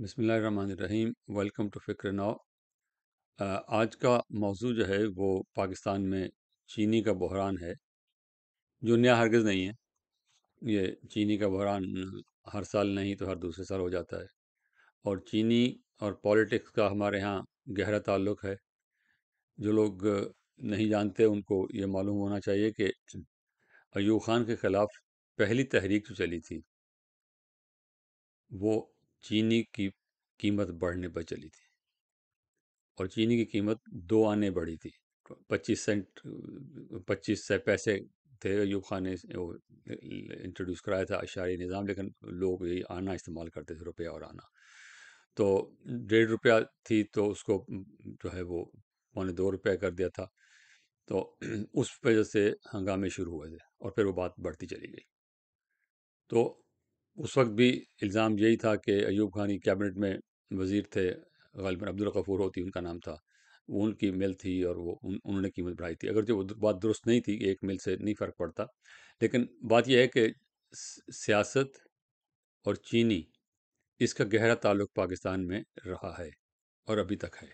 बसमीम welcome to फ़िक्र नाव आज का मौजू जो है वो पाकिस्तान में चीनी का बहरान है जो नया हरगज़ नहीं है ये चीनी का बहरान हर साल नहीं तो हर दूसरे साल हो जाता है और चीनी और पॉलिटिक्स का हमारे यहाँ गहरा ताल्लुक़ है जो लोग नहीं जानते उनको ये मालूम होना चाहिए कि अयूब ख़ान के ख़िलाफ़ पहली तहरीक जो चली थी वो चीनी की कीमत बढ़ने पर चली थी और चीनी की कीमत दो आने बढ़ी थी पच्चीस सेंट पच्चीस से पैसे थे अयूब खान ने इंट्रोड्यूस कराया था अशारी निज़ाम लेकिन लोग यही आना इस्तेमाल करते थे रुपया और आना तो डेढ़ रुपया थी तो उसको जो है वो पौने दो रुपया कर दिया था तो उस वजह से हंगामे शुरू हुए थे और फिर वो बात बढ़ती चली गई तो उस वक्त भी इल्ज़ाम यही था कि अयूब खानी कैबिनेट में वज़ीर थे गालिबा अब्दुलगफूर होती उनका नाम था वो उनकी मिल थी और वो उन, उन्होंने कीमत बढ़ाई थी अगर जो बात दुरुस्त नहीं थी एक मिल से नहीं फ़र्क पड़ता लेकिन बात यह है कि सियासत और चीनी इसका गहरा ताल्लुक पाकिस्तान में रहा है और अभी तक है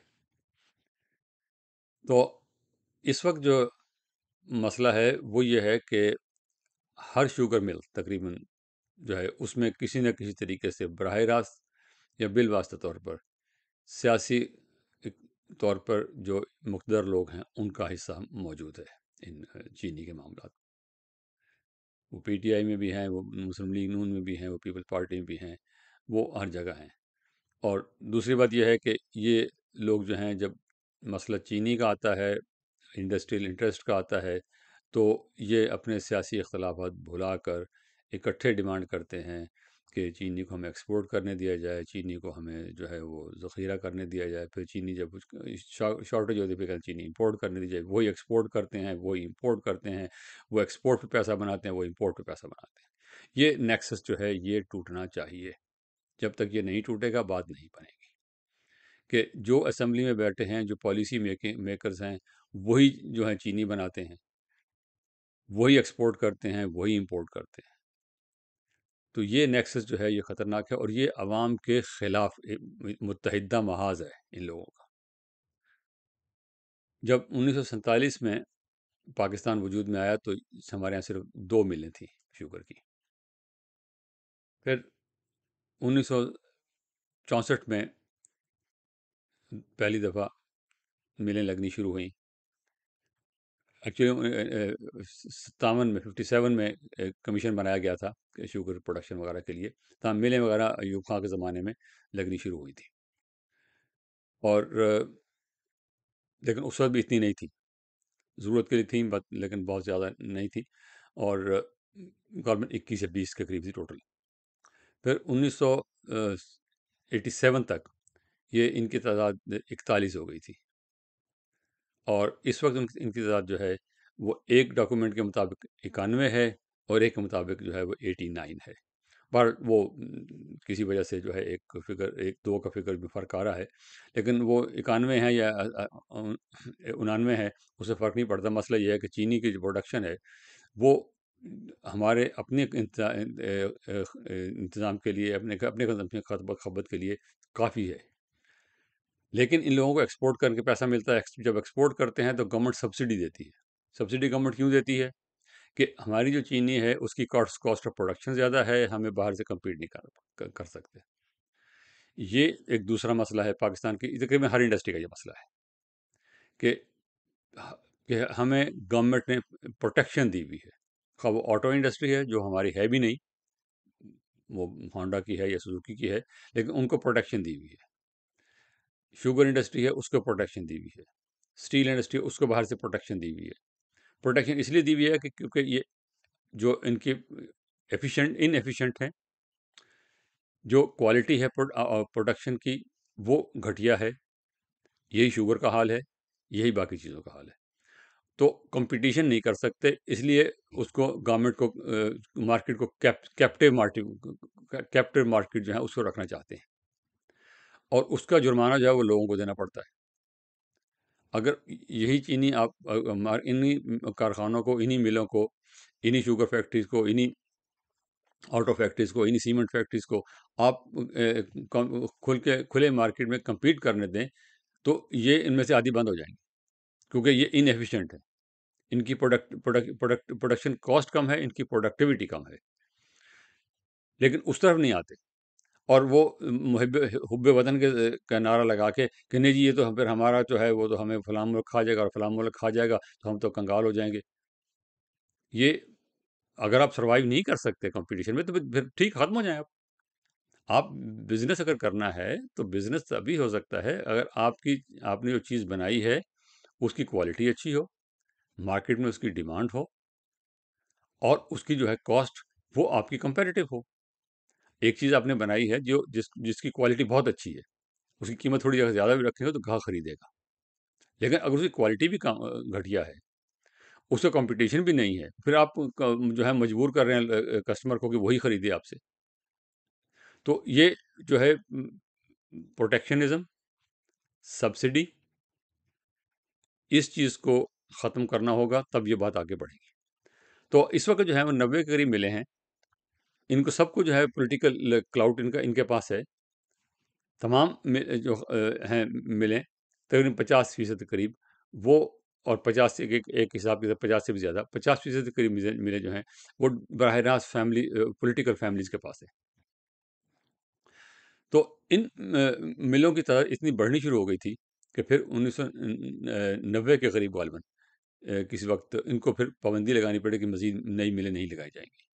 तो इस वक्त जो मसला है वो ये है कि हर शुगर मिल तकरीबन जो है उसमें किसी न किसी तरीके से बरह रास्त या बिलवास्त तौर पर सियासी तौर पर जो मकदर लोग हैं उनका हिस्सा मौजूद है इन चीनी के मामला वो पीटीआई में भी हैं वो मुस्लिम लीग नून में भी हैं वो पीपल्स पार्टी में भी हैं वो हर जगह हैं और दूसरी बात यह है कि ये लोग जो हैं जब मसला चीनी का आता है इंडस्ट्रियल इंटरेस्ट का आता है तो ये अपने सियासी अख्तलाफा भुला कर इकट्ठे डिमांड करते हैं कि चीनी को हमें एक्सपोर्ट करने दिया जाए चीनी को हमें जो है वो ज़ख़ीरा करने दिया जाए फिर चीनी जब शॉर्टेज होती है फिर चीनी इंपोर्ट करने दी जाए वही एक्सपोर्ट करते हैं वही इंपोर्ट करते हैं वो एक्सपोर्ट पे पैसा बनाते हैं वो इंपोर्ट पे पैसा बनाते हैं ये नेक्सस जो है ये टूटना चाहिए जब तक ये नहीं टूटेगा बात नहीं बनेगी कि जो असम्बली में बैठे हैं जो पॉलिसी मेकिंग मेकर्स हैं वही जो है चीनी बनाते हैं वही एक्सपोर्ट करते हैं वही इम्पोर्ट करते हैं तो ये नेक्सस जो है ये ख़तरनाक है और ये आवाम के ख़िलाफ़ मुतहद महाज है इन लोगों का जब उन्नीस में पाकिस्तान वजूद में आया तो हमारे यहाँ सिर्फ दो मिलें थी शुगर की फिर उन्नीस में पहली दफ़ा मिलें लगनी शुरू हुई एक्चुअली सत्तावन में फिफ्टी सेवन में एक कमीशन बनाया गया था शुगर प्रोडक्शन वगैरह के लिए तमाम तो मिलें वगैरह अयूब खां के ज़माने में लगनी शुरू हुई थी और लेकिन उस वक्त भी इतनी नहीं थी ज़रूरत के लिए थी बट लेकिन बहुत ज़्यादा नहीं थी और गवर्नमेंट इक्कीस या बीस के करीब थी टोटल फिर उन्नीस सौ एटी सेवन तक ये इनकी तादाद इकतालीस हो गई थी और इस वक्त उनकी इनकी तादाद जो है वो एक डॉक्यूमेंट के मुताबिक इक्यानवे है और एक के मुताबिक जो है वो एटी नाइन है पर वो किसी वजह से जो है एक फिगर एक दो का फिगर भी फ़र्क आ रहा है लेकिन वो इक्यानवे हैं या उनानवे है उसे फ़र्क नहीं पड़ता मसला ये है कि चीनी की जो प्रोडक्शन है वो हमारे अपने इंतज़ाम के लिए अपने अपने खपत के लिए काफ़ी है लेकिन इन लोगों को एक्सपोर्ट करके पैसा मिलता है जब एक्सपोर्ट करते हैं तो गवर्नमेंट सब्सिडी देती है सब्सिडी गवर्नमेंट क्यों देती है कि हमारी जो चीनी है उसकी कॉस्ट कॉस्ट ऑफ प्रोडक्शन ज़्यादा है हमें बाहर से कम्पीट नहीं कर कर सकते ये एक दूसरा मसला है पाकिस्तान की तकरीबन हर इंडस्ट्री का ये मसला है कि कि हमें गवर्नमेंट ने प्रोटेक्शन दी हुई है खा वो ऑटो इंडस्ट्री है जो हमारी है भी नहीं वो होंडा की है या सुजुकी की है लेकिन उनको प्रोटेक्शन दी हुई है शुगर इंडस्ट्री है उसको प्रोटेक्शन दी हुई है स्टील इंडस्ट्री है उसको बाहर से प्रोटेक्शन दी हुई है प्रोटेक्शन इसलिए दी हुई है कि क्योंकि ये जो इनकी एफिशिएंट इनएफिशिएंट हैं जो क्वालिटी है प्रोडक्शन की वो घटिया है यही शुगर का हाल है यही बाकी चीज़ों का हाल है तो कंपटीशन नहीं कर सकते इसलिए उसको गवर्नमेंट को मार्केट को cap captive market captive market जो है उसको रखना चाहते हैं और उसका जुर्माना जो है वो लोगों को देना पड़ता है अगर यही चीनी आप इन्हीं कारखानों को इन्हीं मिलों को इन्हीं शुगर फैक्ट्रीज़ को इन्हीं ऑटो फैक्ट्रीज़ को इन्हीं सीमेंट फैक्ट्रीज़ को आप खुल के खुले मार्केट में कम्पीट करने दें तो ये इनमें से आधी बंद हो जाएंगे क्योंकि ये इनएफिशेंट है इनकी product product product production cost कम है इनकी प्रोडक्टिविटी कम है लेकिन उस तरफ नहीं आते और वो मुहब हब वतन के का नारा लगा के कि नहीं जी ये तो फिर हमारा जो है वो तो हमें फलाम मुल्क खा जाएगा और फलाम मुल्क खा जाएगा तो हम तो कंगाल हो जाएंगे ये अगर आप सर्वाइव नहीं कर सकते कंपटीशन में तो फिर ठीक ख़त्म हो जाए आप आप बिज़नेस अगर करना है तो बिज़नेस तभी हो सकता है अगर आपकी आपने जो चीज़ बनाई है उसकी क्वालिटी अच्छी हो मार्केट में उसकी डिमांड हो और उसकी जो है कॉस्ट वो आपकी कंपेरेटिव हो एक चीज़ आपने बनाई है जो जिस जिसकी क्वालिटी बहुत अच्छी है उसकी कीमत थोड़ी जगह ज़्यादा भी रखी हो तो घा खरीदेगा लेकिन अगर उसकी क्वालिटी भी घटिया है उसका कंपटीशन भी नहीं है फिर आप जो है मजबूर कर रहे हैं कस्टमर को कि वही खरीदे आपसे तो ये जो है प्रोटेक्शनिज्म सब्सिडी इस चीज़ को ख़त्म करना होगा तब ये बात आगे बढ़ेगी तो इस वक्त जो है वो नब्बे के करीब मिले हैं इनको सबको जो है पॉलिटिकल क्लाउड इनका इनके पास है तमाम जो हैं मिले तकरीबन पचास फीसद करीब वो और पचास एक एक, एक हिसाब के साथ पचास से भी ज़्यादा पचास फीसद करीब मिले जो हैं वो बरह रास्त फैमिली पॉलिटिकल फैमिलीज के पास है तो इन मिलों की तादाद इतनी बढ़नी शुरू हो गई थी कि फिर उन्नीस सौ नब्बे के करीब गालबन किसी वक्त इनको फिर पाबंदी लगानी पड़ेगी मज़ीद नई मिलें नहीं लगाई जाएंगी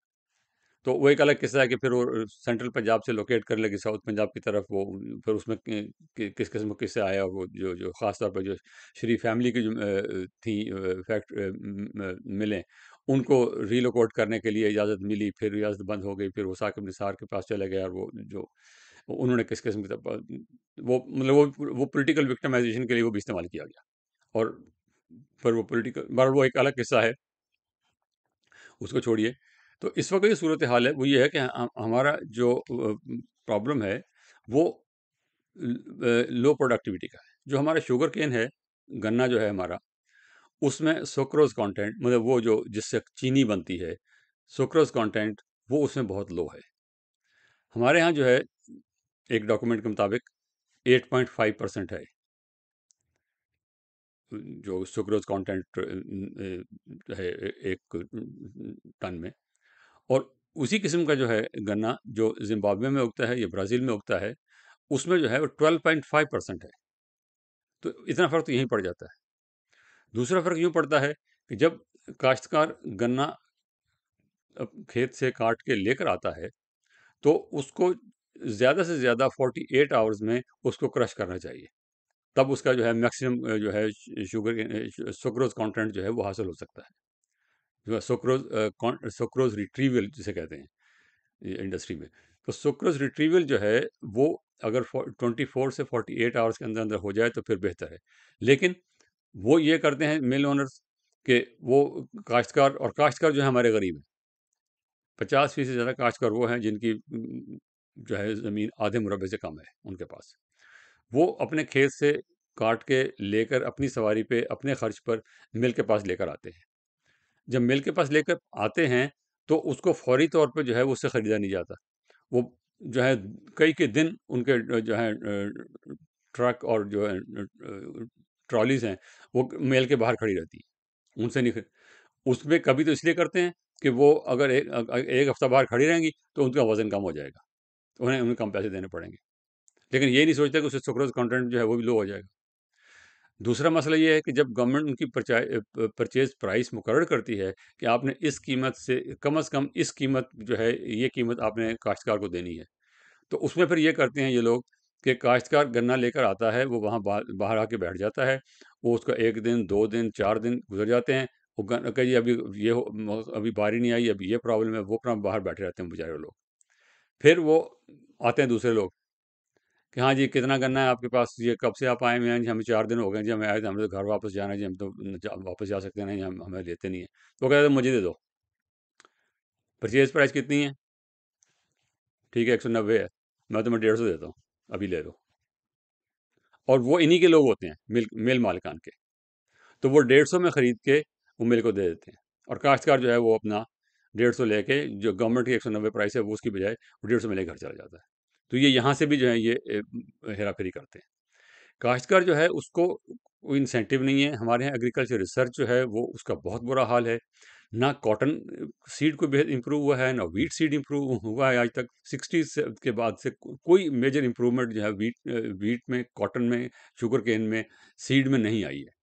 तो वो एक अलग किस्सा है कि फिर वो सेंट्रल पंजाब से लोकेट कर लेगी साउथ पंजाब की तरफ वो फिर उसमें कि, किस किस्म के किस्से आया वो जो जो ख़ास तौर पर जो श्री फैमिली की जो थी फैक्ट मिलें उनको रीलोकोट करने के लिए इजाज़त मिली फिर इजाज़त बंद हो गई फिर वो साकिब निसार के पास चले गए और वो जो उन्होंने किस किस्म की तरफ वो मतलब वो वो पोलिटिकल विक्टमाइजेशन के लिए वो भी इस्तेमाल किया गया और फिर वो पोलिटिकल बहर वो एक अलग किस्सा है उसको छोड़िए तो इस वक्त जो सूरत हाल है वो ये है कि हमारा जो प्रॉब्लम है वो लो प्रोडक्टिविटी का है जो हमारा शुगर केन है गन्ना जो है हमारा उसमें सोक्रोज कंटेंट मतलब वो जो जिससे चीनी बनती है सोक्रोज कंटेंट वो उसमें बहुत लो है हमारे यहाँ जो है एक डॉक्यूमेंट के मुताबिक 8.5 परसेंट है जो सुक्रोज कंटेंट है एक टन में और उसी किस्म का जो है गन्ना जो जिम्बाब्वे में उगता है या ब्राज़ील में उगता है उसमें जो है वो ट्वेल्व पॉइंट फाइव परसेंट है तो इतना फ़र्क तो यहीं पड़ जाता है दूसरा फ़र्क यूँ पड़ता है कि जब काश्तकार गन्ना खेत से काट के लेकर आता है तो उसको ज़्यादा से ज़्यादा फोर्टी एट आवर्स में उसको क्रश करना चाहिए तब उसका जो है मैक्सिमम जो है शुगर सुक्रोज कंटेंट जो है वो हासिल हो सकता है जो है सोक्रोज सोक्रोज रिट्रीवल जिसे कहते हैं इंडस्ट्री में तो सोक्रोज रिट्रीवल जो है वो अगर ट्वेंटी फोर से फोर्टी एट आवर्स के अंदर अंदर हो जाए तो फिर बेहतर है लेकिन वो ये करते हैं मिल ओनर्स के वो काश्तकार और काश्तकार जो है हमारे गरीब हैं पचास फीसद ज़्यादा काश्तकार वो हैं जिनकी जो है ज़मीन आधे मुरबे से कम है उनके पास वो अपने खेत से काट के लेकर अपनी सवारी पे अपने खर्च पर मिल के पास लेकर आते हैं जब मिल के पास लेकर आते हैं तो उसको फौरी तौर पर जो है वो उससे ख़रीदा नहीं जाता वो जो है कई के दिन उनके जो है ट्रक और जो है ट्रॉलीज हैं वो मेल के बाहर खड़ी रहती हैं उनसे नहीं उसमें कभी तो इसलिए करते हैं कि वो अगर एक एक हफ्ता बाहर खड़ी रहेंगी तो उनका वज़न कम हो जाएगा तो उन्हें उन्हें कम पैसे देने पड़ेंगे लेकिन ये नहीं सोचते कि उससे सुक्रोज कंटेंट जो है वो भी लो हो जाएगा दूसरा मसला ये है कि जब गवर्नमेंट उनकी परचेज प्राइस मुकर करती है कि आपने इस कीमत से कम अज़ कम इस कीमत जो है ये कीमत आपने काश्तकार को देनी है तो उसमें फिर ये करते हैं ये लोग कि काश्तकार गन्ना लेकर आता है वो वहाँ बाहर आके बैठ जाता है वो उसका एक दिन दो दिन चार दिन गुजर जाते हैं वो कहिए अभी ये अभी बारी नहीं आई अभी ये प्रॉब्लम है वो प्रॉब्लम बाहर बैठे रहते हैं बेचारे लोग फिर वो आते हैं दूसरे लोग कि हाँ जी कितना करना है आपके पास ये कब से आप आए हुए हैं जी हमें चार दिन हो गए जी हमें आए थे हमें तो घर वापस जाना है जी हम तो वापस जा सकते हैं हम हमें लेते नहीं हैं तो कहते मुझे दे दो परचेज प्राइस कितनी है ठीक है एक सौ नब्बे है मैं तुम्हें डेढ़ सौ देता हूँ अभी ले लो और वो इन्हीं के लोग होते हैं मिल मिल मालिकान के तो वो डेढ़ सौ में ख़रीद के वो मिल को दे देते हैं और काश्तकार जो है वो अपना डेढ़ सौ लेके जो गवर्नमेंट की एक सौ नब्बे प्राइस है वो उसकी बजाय वो डेढ़ सौ में लेकर घर चला जाता है तो ये यहाँ से भी जो है ये हेरा फेरी करते हैं काश्तकार जो है उसको कोई इंसेंटिव नहीं है हमारे यहाँ एग्रीकल्चर रिसर्च जो है वो उसका बहुत बुरा हाल है ना कॉटन सीड को बेहद इम्प्रूव हुआ है ना वीट सीड इम्प्रूव हुआ है आज तक सिक्सटीज के बाद से कोई मेजर इम्प्रूवमेंट जो है वीट वीट में कॉटन में शुगर केन में सीड में नहीं आई है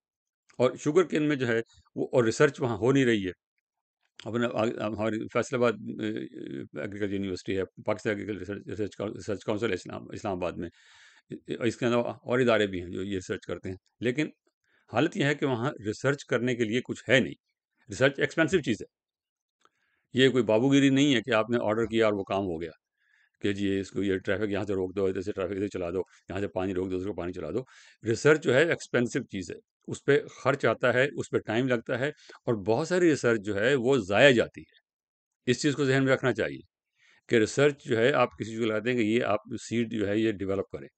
और शुगर केन में जो है वो और रिसर्च वहाँ हो नहीं रही है अपने हमारी फैसलाबाद एग्रीकल्चर यूनिवर्सिटी है Pakistan agriculture research research council Islam Islamabad में इसके अलावा और इदारे भी हैं जो ये रिसर्च करते हैं लेकिन हालत यह है कि वहाँ रिसर्च करने के लिए कुछ है नहीं रिसर्च एक्सपेंसिव चीज़ है ये कोई बाबूगिरी नहीं है कि आपने ऑर्डर किया और वो काम हो गया कि जी इसको ये ट्रैफिक यहाँ से रोक दो इधर से ट्रैफिक इधर चला दो यहाँ से पानी रोक दो उसको पानी चला दो रिसर्च जो है एक्सपेंसिव चीज़ है उस पर खर्च आता है उस पर टाइम लगता है और बहुत सारी रिसर्च जो है वो ज़ाया जाती है इस चीज़ को जहन में रखना चाहिए कि रिसर्च जो है आप किसी को लगाते हैं कि ये आप सीड जो है ये डेवलप करें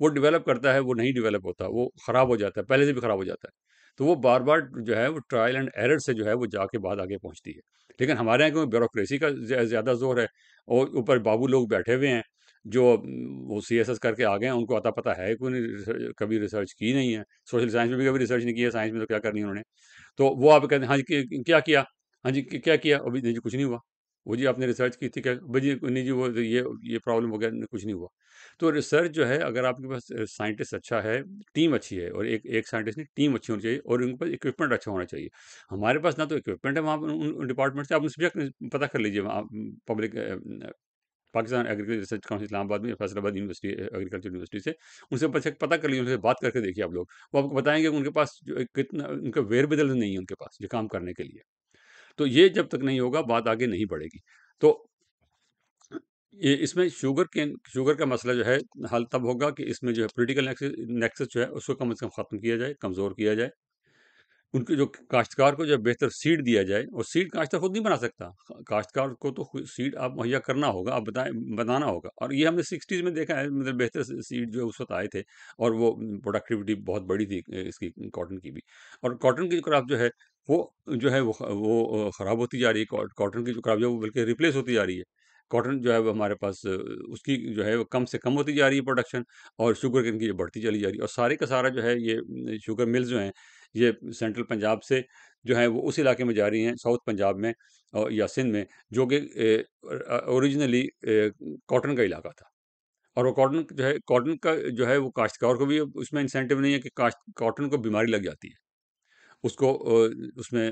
वो डेवलप करता है वो नहीं डेवलप होता वो ख़राब हो जाता है पहले से भी ख़राब हो जाता है तो वो बार बार जो है वो ट्रायल एंड एरर से जो है वो जाके बाद आगे पहुंचती है लेकिन हमारे यहाँ क्योंकि ब्यूरोक्रेसी का ज़्यादा जोर है और ऊपर बाबू लोग बैठे हुए हैं जो वो सी एस एस करके आ गए हैं उनको अता पता है कोई नहीं कभी रिसर्च की नहीं है सोशल साइंस में भी कभी रिसर्च नहीं की है साइंस में तो क्या करनी उन्होंने तो वो आप कहते हैं हाँ जी क्या किया हाँ जी क्या किया अभी नहीं जी कुछ नहीं हुआ वो जी आपने रिसर्च की थी क्या भाई जी नहीं जी वो ये ये प्रॉब्लम हो गया कुछ नहीं हुआ तो रिसर्च जो है अगर आपके पास साइंटिस्ट अच्छा है टीम अच्छी है और एक एक साइंटिस्ट ने टीम अच्छी होनी चाहिए और उनके पास इक्विपमेंट अच्छा होना चाहिए हमारे पास ना तो इक्विपमेंट है वहाँ उन डिपार्टमेंट से आप सब्जेक्ट पता कर लीजिए वहाँ public Pakistan agriculture research council Islamabad में फैसलाबाद यूनिवर्सिटी एग्रीकल्चर यूनिवर्सिटी से उनसे पता पता कर लीजिए उनसे बात करके देखिए आप लोग वो आपको बताएंगे कि उनके पास जो कितना उनका वेर बदल नहीं है उनके पास जो काम करने के लिए तो ये जब तक नहीं होगा बात आगे नहीं बढ़ेगी तो ये इसमें शुगर के शुगर का मसला जो है हल तब होगा कि इसमें जो है पोलिटिकल नेक्सेस जो है उसको कम अज़ कम ख़त्म किया जाए कमज़ोर किया जाए उनके जो काश्तकार को जब बेहतर सीड दिया जाए और सीड काश्तकार खुद नहीं बना सकता काश्तकार को तो सीड आप मुहैया करना होगा आप बताएं बनाना होगा और ये हमने सिक्सटीज़ में देखा है मतलब बेहतर सीड जो उस वक्त आए थे और वो प्रोडक्टिविटी बहुत बड़ी थी इसकी कॉटन की भी और कॉटन की क्रॉप जो है वो जो है वो वो ख़राब होती जा रही है कॉटन की जो क्रॉप जो है बल्कि रिप्लेस होती जा रही है कॉटन जो है वो हमारे पास उसकी जो है वो कम से कम होती जा रही है प्रोडक्शन और शुगर की जो बढ़ती चली जा रही है और सारे का सारा जो है ये शुगर मिल्स जो हैं ये सेंट्रल पंजाब से जो है वो उस इलाके में जा रही हैं साउथ पंजाब में और या सिंध में जो कि ओरिजिनली कॉटन का इलाका था और वो कॉटन जो है कॉटन का जो है वो काश्तकार को भी उसमें इंसेंटिव नहीं है कि काश्त कॉटन को बीमारी लग जाती है उसको उसमें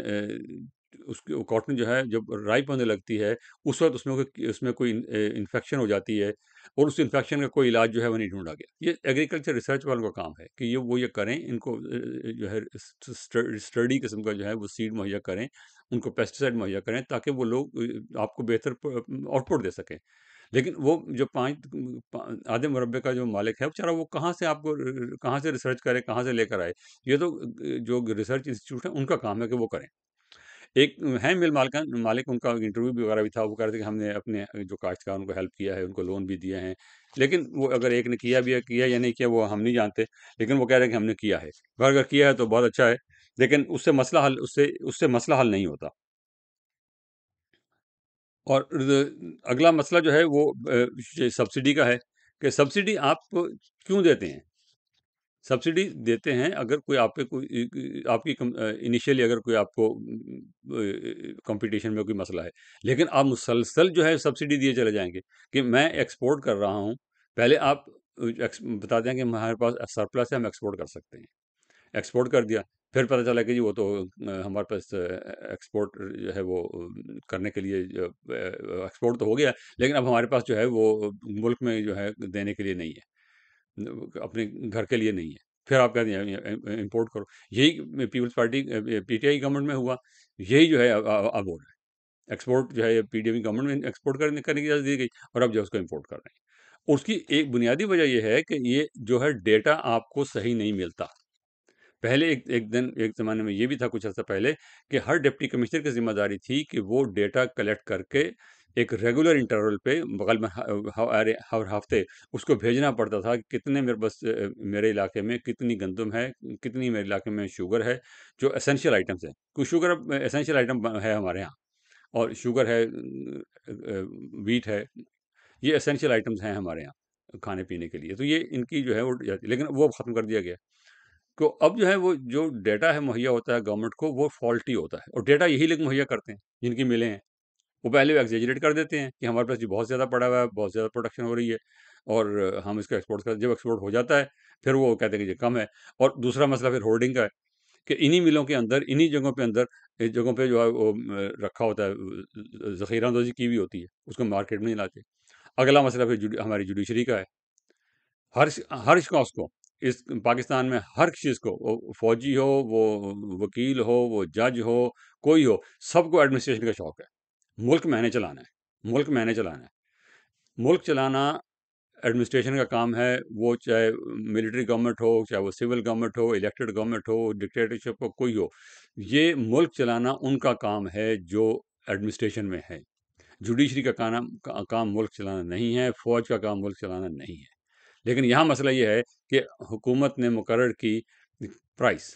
उस कॉटन जो है जब राइप होने लगती है उस वक्त उसमें उसमें कोई इन्फेक्शन हो जाती है और उस इन्फेक्शन का कोई इलाज जो है वो नहीं ढूंढा गया ये एग्रीकल्चर रिसर्च वालों का काम है कि ये वो ये करें इनको जो है स्टडी किस्म का जो है वो सीड मुहैया करें उनको पेस्टिसाइड मुहैया करें ताकि वो लोग आपको बेहतर आउटपुट दे सकें लेकिन वो जो पाँच आधे मुरबे का जो मालिक है बेचारा वो कहाँ से आपको कहाँ से रिसर्च करें कहाँ से लेकर आए ये तो जो रिसर्च इंस्टीट्यूट है उनका काम है कि वो करें एक हैं मिल मालिक मालिक उनका इंटरव्यू भी वगैरह भी था वो कह रहे थे कि हमने अपने जो काश्तकार उनको हेल्प किया है उनको लोन भी दिए हैं लेकिन वो अगर एक ने किया भी है किया या नहीं किया वो हम नहीं जानते लेकिन वो कह रहे हैं कि हमने किया है अगर अगर किया है तो बहुत अच्छा है लेकिन उससे मसला हल उससे उससे मसला हल नहीं होता और अगला मसला जो है वो सब्सिडी का है कि सब्सिडी आप क्यों देते हैं सब्सिडी देते हैं अगर कोई आपके कोई आपकी इनिशियली अगर कोई आपको कंपटीशन में कोई मसला है। लेकिन आप मुसलसल जो है सब्सिडी दिए चले जाएंगे कि मैं एक्सपोर्ट कर रहा हूँ। पहले आप बता दें कि हमारे पास सरप्लस है हम एक्सपोर्ट कर सकते हैं। एक्सपोर्ट कर दिया, फिर पता चला कि जी वो तो हमारे पास एक्सपोर्ट जो है वो करने के लिए एक्सपोर्ट तो हो गया लेकिन अब हमारे पास जो है वो मुल्क में जो है देने के लिए नहीं है। अपने घर के लिए नहीं है फिर आप कहते हैं इम्पोर्ट करो यही पीपल्स पार्टी पीटीआई गवर्नमेंट में हुआ यही जो है अब हो रहा है एक्सपोर्ट जो है पीडीएम गवर्नमेंट में एक्सपोर्ट करने करने की इजाज़त दी गई और अब जो है उसको इम्पोर्ट कर रहे हैं उसकी एक बुनियादी वजह यह है कि ये जो है डेटा आपको सही नहीं मिलता पहले एक एक दिन एक ज़माने में ये भी था कुछ अर्सा पहले कि हर डिप्टी कमिश्नर की जिम्मेदारी थी कि वो डेटा कलेक्ट करके एक रेगुलर इंटरवल पे बगल में हर हर हफ्ते उसको भेजना पड़ता था कि कितने मेरे बस मेरे इलाके में कितनी गंदम है कितनी मेरे इलाके में शुगर है जो एसेंशियल आइटम्स हैं कुछ शुगर एसेंशियल आइटम है हमारे यहाँ और शुगर है वीट है ये एसेंशियल आइटम्स हैं हमारे यहाँ खाने पीने के लिए तो ये इनकी जो है वो जाती लेकिन वो ख़त्म कर दिया गया तो अब जो है वो जो डेटा है मुहैया होता है गवर्नमेंट को वो फॉल्टी होता है और डेटा यही लोग मुहैया करते हैं जिनकी मिले हैं वो पहले एग्जेजरेट कर देते हैं कि हमारे पास जो बहुत ज़्यादा पड़ा हुआ है बहुत ज़्यादा प्रोडक्शन हो रही है और हम इसको एक्सपोर्ट कर जब एक्सपोर्ट हो जाता है फिर वो कहते हैं कि ये कम है और दूसरा मसला फिर होल्डिंग का है कि इन्हीं मिलों के अंदर इन्हीं जगहों पे अंदर जगहों पे जो है वो रखा होता है जखीरा अंदोजी की भी होती है उसको मार्केट में नहीं लाते अगला मसला फिर जुड़, हमारी जुडिशरी का है हर हर शख्स को इस पाकिस्तान में हर चीज़ को वो फौजी हो वो वकील हो वो जज हो कोई हो सबको एडमिनिस्ट्रेशन का शौक है मुल्क मैंने चलाना है मुल्क मैंने चलाना है मुल्क चलाना एडमिनिस्ट्रेशन का काम है वो चाहे मिलिट्री गवर्नमेंट हो चाहे वो सिविल गवर्नमेंट हो इलेक्टेड गवर्नमेंट हो डिक्टेटरशिप हो कोई हो ये मुल्क चलाना उनका काम है जो एडमिनिस्ट्रेशन में है जुडिशरी का काम का, काम मुल्क चलाना नहीं है फ़ौज का काम मुल्क चलाना नहीं है लेकिन यहाँ मसला ये है कि हुकूमत ने मुकर की प्राइस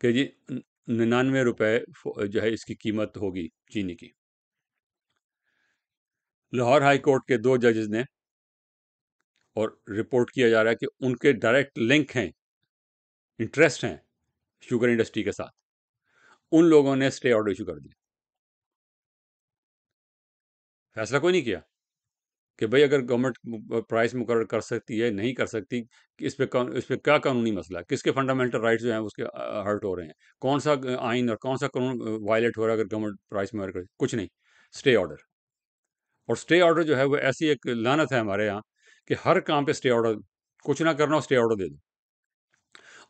कि जी निन्यानवे रुपये जो है इसकी कीमत होगी चीनी की लाहौर हाई कोर्ट के दो जजेस ने और रिपोर्ट किया जा रहा है कि उनके डायरेक्ट लिंक हैं इंटरेस्ट हैं शुगर इंडस्ट्री के साथ उन लोगों ने स्टे ऑर्डर इशू कर दिया फैसला कोई नहीं किया कि भाई अगर गवर्नमेंट प्राइस मुकर कर सकती है नहीं कर सकती कि इस पर इस पर क्या कानूनी मसला किसके फंडामेंटल राइट्स जो हैं उसके हर्ट हो रहे हैं कौन सा आइन और कौन सा कानून वायलेट हो रहा है अगर गवर्नमेंट प्राइस मुकर कुछ नहीं स्टे ऑर्डर और स्टे ऑर्डर जो है वो ऐसी एक लानत है हमारे यहाँ कि हर काम पे स्टे ऑर्डर कुछ ना करना हो स्टे ऑर्डर दे दो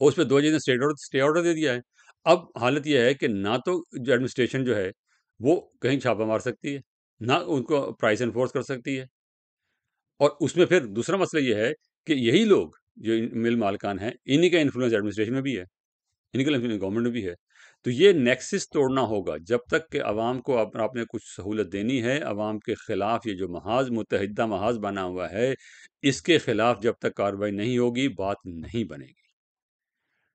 और उस पर दो चीज़ें स्टे ऑर्डर स्टे ऑर्डर दे दिया है अब हालत यह है कि ना तो जो एडमिनिस्ट्रेशन जो है वो कहीं छापा मार सकती है ना उनको प्राइस इन्फोर्स कर सकती है और उसमें फिर दूसरा मसला यह है कि यही लोग जो मिल मालकान हैं इन्हीं का इन्फ्लुएंस एडमिनिस्ट्रेशन में भी है इनका इन्फ्लुएंस गवर्नमेंट में भी है तो ये नेक्सिस तोड़ना होगा जब तक कि आवाम को आप, आपने कुछ सहूलत देनी है आवाम के ख़िलाफ़ ये जो महाज मुतहदा महाज बना हुआ है इसके ख़िलाफ़ जब तक कार्रवाई नहीं होगी बात नहीं बनेगी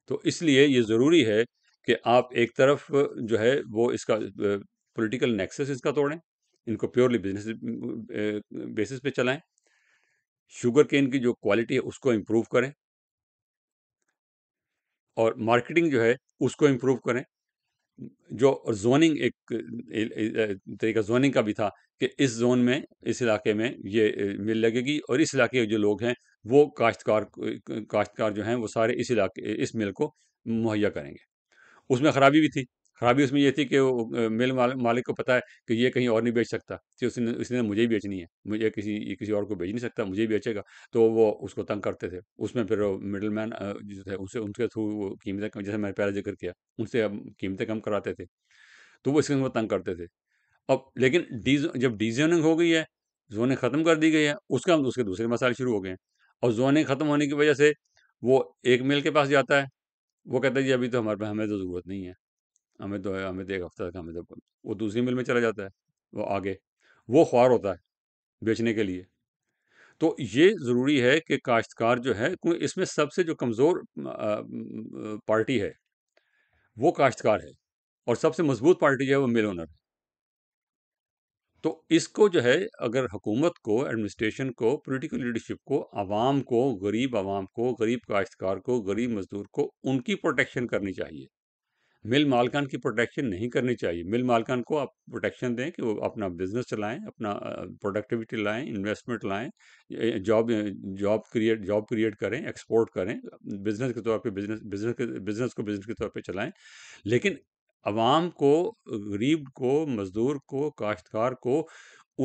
तो इसलिए ये ज़रूरी है कि आप एक तरफ जो है वो इसका पॉलिटिकल नेक्सिस इसका तोड़ें इनको प्योरली बिजनेस बेसिस पे चलाएं शुगर केन की जो क्वालिटी है उसको इम्प्रूव करें और मार्केटिंग जो है उसको इम्प्रूव करें जो जोनिंग एक तरीका जोनिंग का भी था कि इस जोन में इस इलाके में ये मिल लगेगी और इस इलाके के जो लोग हैं वो काश्तकार काश्तकार जो हैं वो सारे इस इलाके इस मिल को मुहैया करेंगे उसमें ख़राबी भी थी खराबी उसमें ये थी कि वो मेल मालिक को पता है कि ये कहीं और नहीं बेच सकता कि उसने उसने मुझे ही बेचनी है मुझे किसी किसी और को बेच नहीं सकता मुझे ही बेचेगा तो वो उसको तंग करते थे उसमें फिर मिडल मैन जो थे उनसे उनके थ्रू वो कीमतें जैसे मैंने पहले जिक्र किया उनसे अब कीमतें कम कराते थे तो वो इसके वो तंग करते थे अब लेकिन डी जब डीजोनिंग हो गई है जोनिंग ख़त्म कर दी गई है उसका उसके दूसरे मसाले शुरू हो गए हैं और जोनिंग ख़त्म होने की वजह से वो एक मिल के पास जाता है वो कहता है जी अभी तो हमारे पास हमें तो ज़रूरत नहीं है અમે તો અમે દેખા કરતા કે અમે તો ઓ દુસરી મિલ મે ચલા જાતા હૈ વો આગે વો ખвар હોતા હે વેચને કે લિયે તો યે જરૂરી હે કે કાષ્ટકાર જો હે ઇસમે સબસે જો કમजोर પાર્ટી હે વો કાષ્ટકાર હે ઓર સબસે મજબૂત પાર્ટી હે વો મિલ ઓનર તો ઇસકો જો હે અગર હકુમત કો એડમિનિસ્ટ્રેશન કો પોલિટિકલ લીડરશિપ કો આવામ કો ગરીબ આવામ કો ગરીબ કાષ્ટકાર કો ગરીબ મજદૂર કો ઉનકી પ્રોટેક્શન કરની ચાહીએ मिल मालकान की प्रोटेक्शन नहीं करनी चाहिए मिल मालकान को आप प्रोटेक्शन दें कि वो अपना बिजनेस चलाएं अपना प्रोडक्टिविटी लाएं इन्वेस्टमेंट लाएं job job create job create करें एक्सपोर्ट करें बिजनेस के तौर पे बिजनेस बिजनेस बिजनेस को बिजनेस के तौर पे चलाएं लेकिन आवाम को गरीब को मज़दूर को काश्तकार को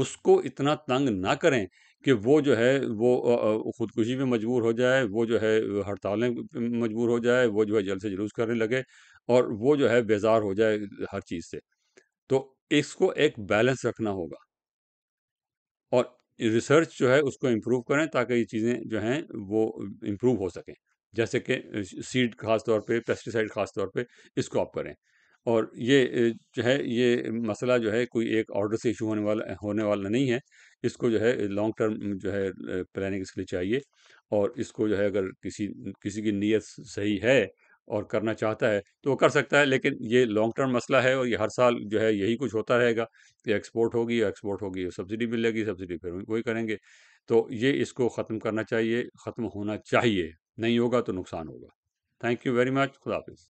उसको इतना तंग ना करें कि वो जो है वो ख़ुदकुशी में मजबूर हो जाए वो जो है हड़तालें मजबूर हो जाए वो जो है जल से जुलूस करने लगे और वो जो है बेजार हो जाए हर चीज़ से तो इसको एक बैलेंस रखना होगा और रिसर्च जो है उसको इम्प्रूव करें ताकि ये चीज़ें जो हैं वो इम्प्रूव हो सकें जैसे कि सीड खास तौर पे पेस्टिसाइड खास तौर पे इसको आप करें और ये जो है ये मसला जो है कोई एक ऑर्डर से इशू होने वाला होने वाला नहीं है इसको जो है लॉन्ग टर्म जो है प्लानिंग इसके लिए चाहिए और इसको जो है अगर किसी किसी की नीयत सही है और करना चाहता है तो वो कर सकता है लेकिन ये लॉन्ग टर्म मसला है और ये हर साल जो है यही कुछ होता रहेगा कि एक्सपोर्ट होगी एक्सपोर्ट होगी सब्सिडी मिलेगी सब्सिडी फिर वही करेंगे तो ये इसको ख़त्म करना चाहिए ख़त्म होना चाहिए नहीं होगा तो नुकसान होगा थैंक यू वेरी मच खुदाफिज़